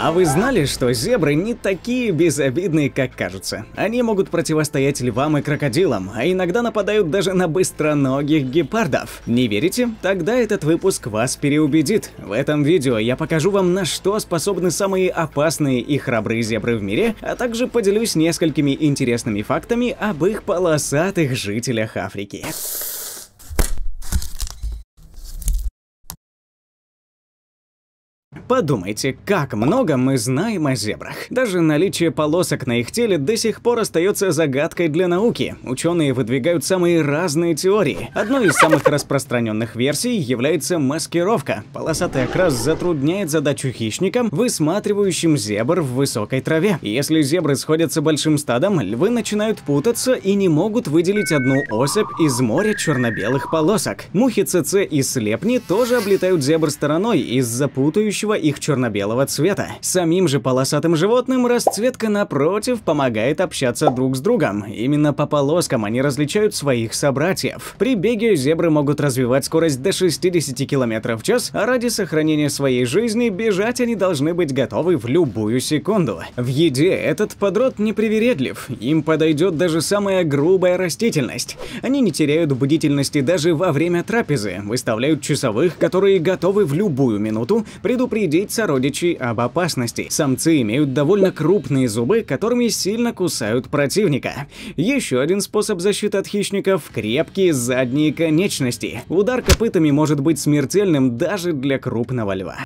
А вы знали, что зебры не такие безобидные, как кажутся? Они могут противостоять львам и крокодилам, а иногда нападают даже на быстроногих гепардов. Не верите? Тогда этот выпуск вас переубедит. В этом видео я покажу вам, на что способны самые опасные и храбрые зебры в мире, а также поделюсь несколькими интересными фактами об их полосатых жителях Африки. Подумайте, как много мы знаем о зебрах. Даже наличие полосок на их теле до сих пор остается загадкой для науки. Ученые выдвигают самые разные теории. Одной из самых распространенных версий является маскировка. Полосатый окрас затрудняет задачу хищникам, высматривающим зебр в высокой траве. Если зебры сходятся большим стадом, львы начинают путаться и не могут выделить одну особь из моря черно-белых полосок. Мухи ЦЦ и слепни тоже облетают зебр стороной из-за путающего их черно-белого цвета. Самим же полосатым животным расцветка напротив помогает общаться друг с другом. Именно по полоскам они различают своих собратьев. При беге зебры могут развивать скорость до 60 км в час, а ради сохранения своей жизни бежать они должны быть готовы в любую секунду. В еде этот подрод непривередлив, им подойдет даже самая грубая растительность. Они не теряют бдительности даже во время трапезы, выставляют часовых, которые готовы в любую минуту предупредить предупредить сородичей об опасности. Самцы имеют довольно крупные зубы, которыми сильно кусают противника. Еще один способ защиты от хищников – крепкие задние конечности. Удар копытами может быть смертельным даже для крупного льва.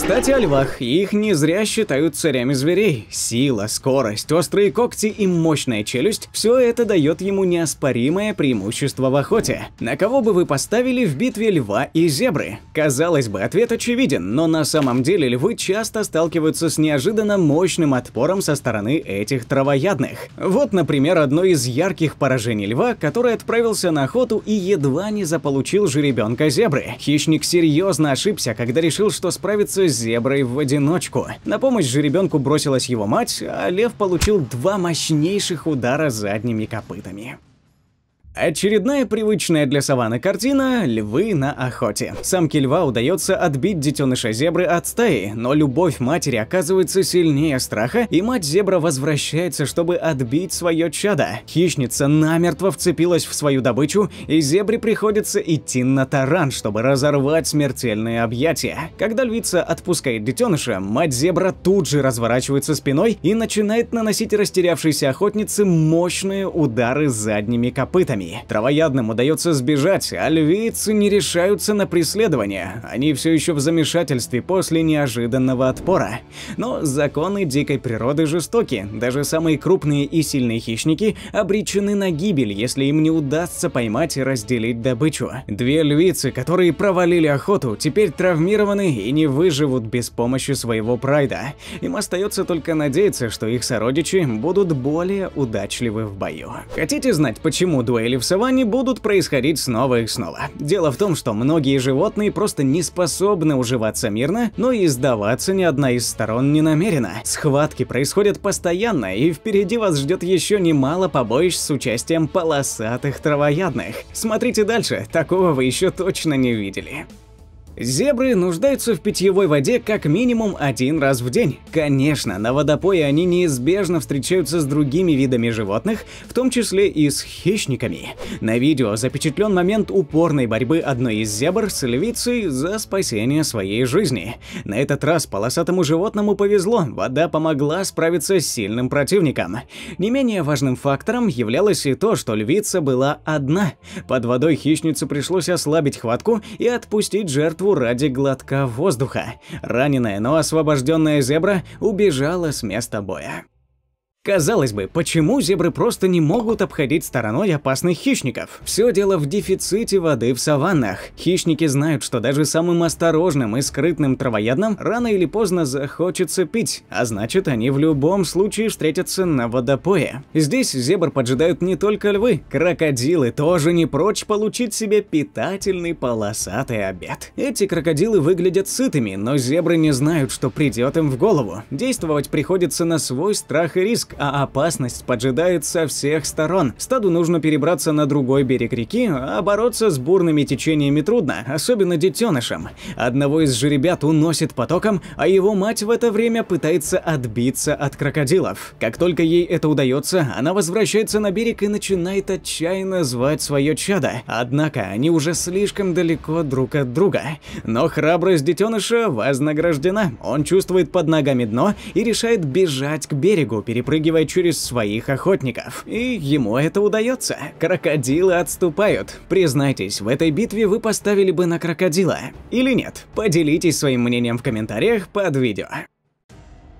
Кстати, о львах. Их не зря считают царями зверей. Сила, скорость, острые когти и мощная челюсть – все это дает ему неоспоримое преимущество в охоте. На кого бы вы поставили в битве льва и зебры? Казалось бы, ответ очевиден, но на самом деле львы часто сталкиваются с неожиданно мощным отпором со стороны этих травоядных. Вот, например, одно из ярких поражений льва, который отправился на охоту и едва не заполучил жеребенка зебры. Хищник серьезно ошибся, когда решил, что справится зеброй в одиночку. На помощь же ребенку бросилась его мать, а лев получил два мощнейших удара задними копытами. Очередная привычная для саванны картина – львы на охоте. Самке льва удается отбить детеныша зебры от стаи, но любовь матери оказывается сильнее страха, и мать зебра возвращается, чтобы отбить свое чадо. Хищница намертво вцепилась в свою добычу, и зебре приходится идти на таран, чтобы разорвать смертельные объятия. Когда львица отпускает детеныша, мать зебра тут же разворачивается спиной и начинает наносить растерявшейся охотнице мощные удары задними копытами змей. Травоядным удается сбежать, а львицы не решаются на преследование. Они все еще в замешательстве после неожиданного отпора. Но законы дикой природы жестоки. Даже самые крупные и сильные хищники обречены на гибель, если им не удастся поймать и разделить добычу. Две львицы, которые провалили охоту, теперь травмированы и не выживут без помощи своего прайда. Им остается только надеяться, что их сородичи будут более удачливы в бою. Хотите знать, почему дуэли в саванне будут происходить снова и снова. Дело в том, что многие животные просто не способны уживаться мирно, но и сдаваться ни одна из сторон не намерена. Схватки происходят постоянно, и впереди вас ждет еще немало побоищ с участием полосатых травоядных. Смотрите дальше, такого вы еще точно не видели. Зебры нуждаются в питьевой воде как минимум один раз в день. Конечно, на водопое они неизбежно встречаются с другими видами животных, в том числе и с хищниками. На видео запечатлен момент упорной борьбы одной из зебр с львицей за спасение своей жизни. На этот раз полосатому животному повезло, вода помогла справиться с сильным противником. Не менее важным фактором являлось и то, что львица была одна. Под водой хищницу пришлось ослабить хватку и отпустить жертву жертву ради глотка воздуха. Раненая, но освобожденная зебра убежала с места боя. Казалось бы, почему зебры просто не могут обходить стороной опасных хищников? Все дело в дефиците воды в саваннах. Хищники знают, что даже самым осторожным и скрытным травоядным рано или поздно захочется пить, а значит они в любом случае встретятся на водопое. Здесь зебр поджидают не только львы, крокодилы тоже не прочь получить себе питательный полосатый обед. Эти крокодилы выглядят сытыми, но зебры не знают, что придет им в голову. Действовать приходится на свой страх и риск, а опасность поджидает со всех сторон. Стаду нужно перебраться на другой берег реки, а бороться с бурными течениями трудно, особенно детенышам. Одного из жеребят уносит потоком, а его мать в это время пытается отбиться от крокодилов. Как только ей это удается, она возвращается на берег и начинает отчаянно звать свое чадо. Однако они уже слишком далеко друг от друга. Но храбрость детеныша вознаграждена. Он чувствует под ногами дно и решает бежать к берегу, перепрыгивая перешагивая через своих охотников. И ему это удается. Крокодилы отступают. Признайтесь, в этой битве вы поставили бы на крокодила. Или нет? Поделитесь своим мнением в комментариях под видео.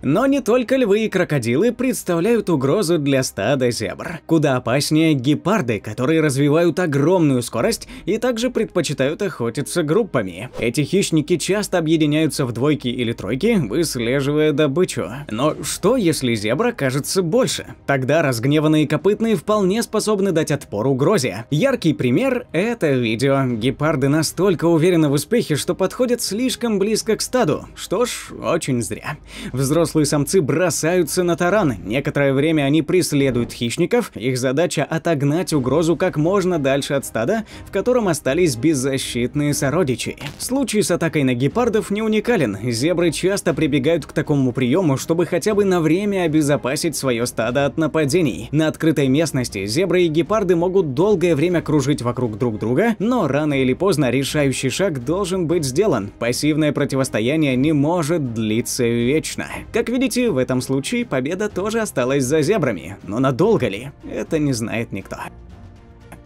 Но не только львы и крокодилы представляют угрозу для стада зебр. Куда опаснее гепарды, которые развивают огромную скорость и также предпочитают охотиться группами. Эти хищники часто объединяются в двойки или тройки, выслеживая добычу. Но что, если зебра кажется больше? Тогда разгневанные копытные вполне способны дать отпор угрозе. Яркий пример – это видео. Гепарды настолько уверены в успехе, что подходят слишком близко к стаду. Что ж, очень зря. Взрослые взрослые самцы бросаются на тараны. Некоторое время они преследуют хищников. Их задача отогнать угрозу как можно дальше от стада, в котором остались беззащитные сородичи. Случай с атакой на гепардов не уникален. Зебры часто прибегают к такому приему, чтобы хотя бы на время обезопасить свое стадо от нападений. На открытой местности зебры и гепарды могут долгое время кружить вокруг друг друга, но рано или поздно решающий шаг должен быть сделан. Пассивное противостояние не может длиться вечно. Как видите, в этом случае победа тоже осталась за зебрами, но надолго ли, это не знает никто.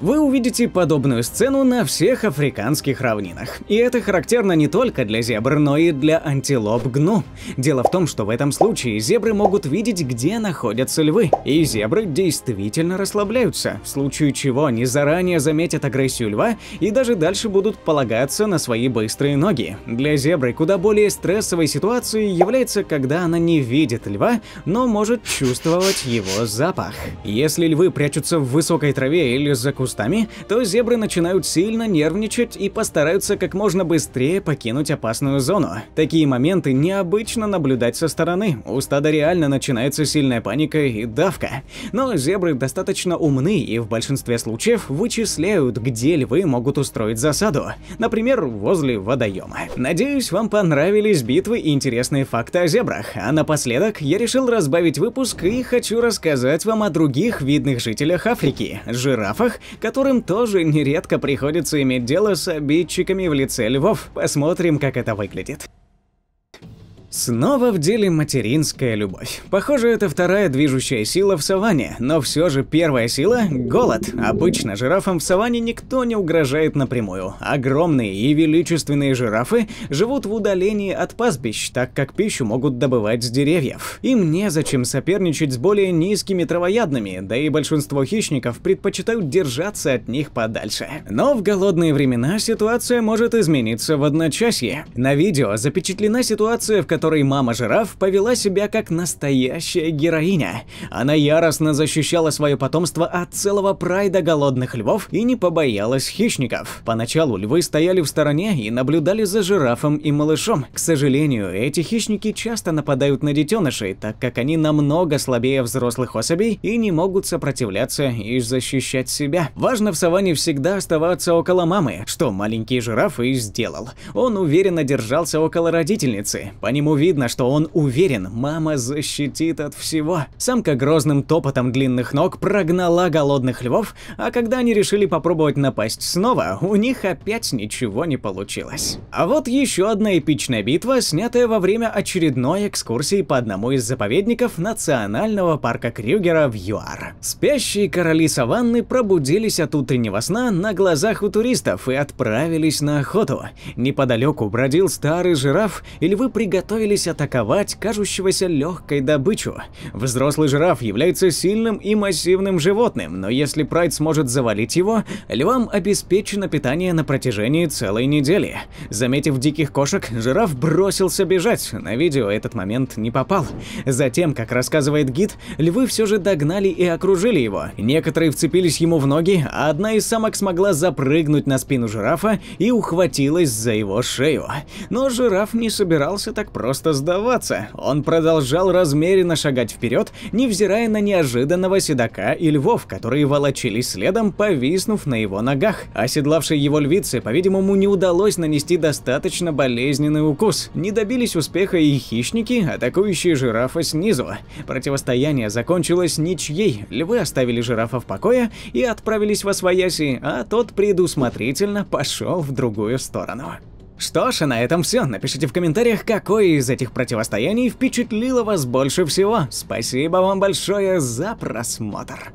Вы увидите подобную сцену на всех африканских равнинах. И это характерно не только для зебр, но и для антилоп гну. Дело в том, что в этом случае зебры могут видеть, где находятся львы. И зебры действительно расслабляются, в случае чего они заранее заметят агрессию льва и даже дальше будут полагаться на свои быстрые ноги. Для зебры куда более стрессовой ситуацией является, когда она не видит льва, но может чувствовать его запах. Если львы прячутся в высокой траве или закусывают, кустами, то зебры начинают сильно нервничать и постараются как можно быстрее покинуть опасную зону. Такие моменты необычно наблюдать со стороны, у стада реально начинается сильная паника и давка. Но зебры достаточно умны и в большинстве случаев вычисляют, где львы могут устроить засаду, например, возле водоема. Надеюсь, вам понравились битвы и интересные факты о зебрах, а напоследок я решил разбавить выпуск и хочу рассказать вам о других видных жителях Африки – жирафах, которым тоже нередко приходится иметь дело с обидчиками в лице львов. Посмотрим, как это выглядит. Снова в деле материнская любовь. Похоже, это вторая движущая сила в саванне, но все же первая сила – голод. Обычно жирафам в саванне никто не угрожает напрямую. Огромные и величественные жирафы живут в удалении от пастбищ, так как пищу могут добывать с деревьев. Им незачем соперничать с более низкими травоядными, да и большинство хищников предпочитают держаться от них подальше. Но в голодные времена ситуация может измениться в одночасье. На видео запечатлена ситуация, в которой которой мама-жираф повела себя как настоящая героиня. Она яростно защищала свое потомство от целого прайда голодных львов и не побоялась хищников. Поначалу львы стояли в стороне и наблюдали за жирафом и малышом. К сожалению, эти хищники часто нападают на детенышей, так как они намного слабее взрослых особей и не могут сопротивляться и защищать себя. Важно в саванне всегда оставаться около мамы, что маленький жираф и сделал. Он уверенно держался около родительницы. По нему всему видно, что он уверен, мама защитит от всего. Самка грозным топотом длинных ног прогнала голодных львов, а когда они решили попробовать напасть снова, у них опять ничего не получилось. А вот еще одна эпичная битва, снятая во время очередной экскурсии по одному из заповедников Национального парка Крюгера в ЮАР. Спящие короли саванны пробудились от утреннего сна на глазах у туристов и отправились на охоту. Неподалеку бродил старый жираф, и львы приготовились приготовились атаковать кажущегося легкой добычу. Взрослый жираф является сильным и массивным животным, но если Прайд сможет завалить его, львам обеспечено питание на протяжении целой недели. Заметив диких кошек, жираф бросился бежать, на видео этот момент не попал. Затем, как рассказывает гид, львы все же догнали и окружили его. Некоторые вцепились ему в ноги, а одна из самок смогла запрыгнуть на спину жирафа и ухватилась за его шею. Но жираф не собирался так просто просто сдаваться. Он продолжал размеренно шагать вперед, невзирая на неожиданного седока и львов, которые волочились следом, повиснув на его ногах. Оседлавшей его львице, по-видимому, не удалось нанести достаточно болезненный укус. Не добились успеха и хищники, атакующие жирафа снизу. Противостояние закончилось ничьей, львы оставили жирафа в покое и отправились во свояси, а тот предусмотрительно пошел в другую сторону. Что ж, и на этом все. Напишите в комментариях, какое из этих противостояний впечатлило вас больше всего. Спасибо вам большое за просмотр.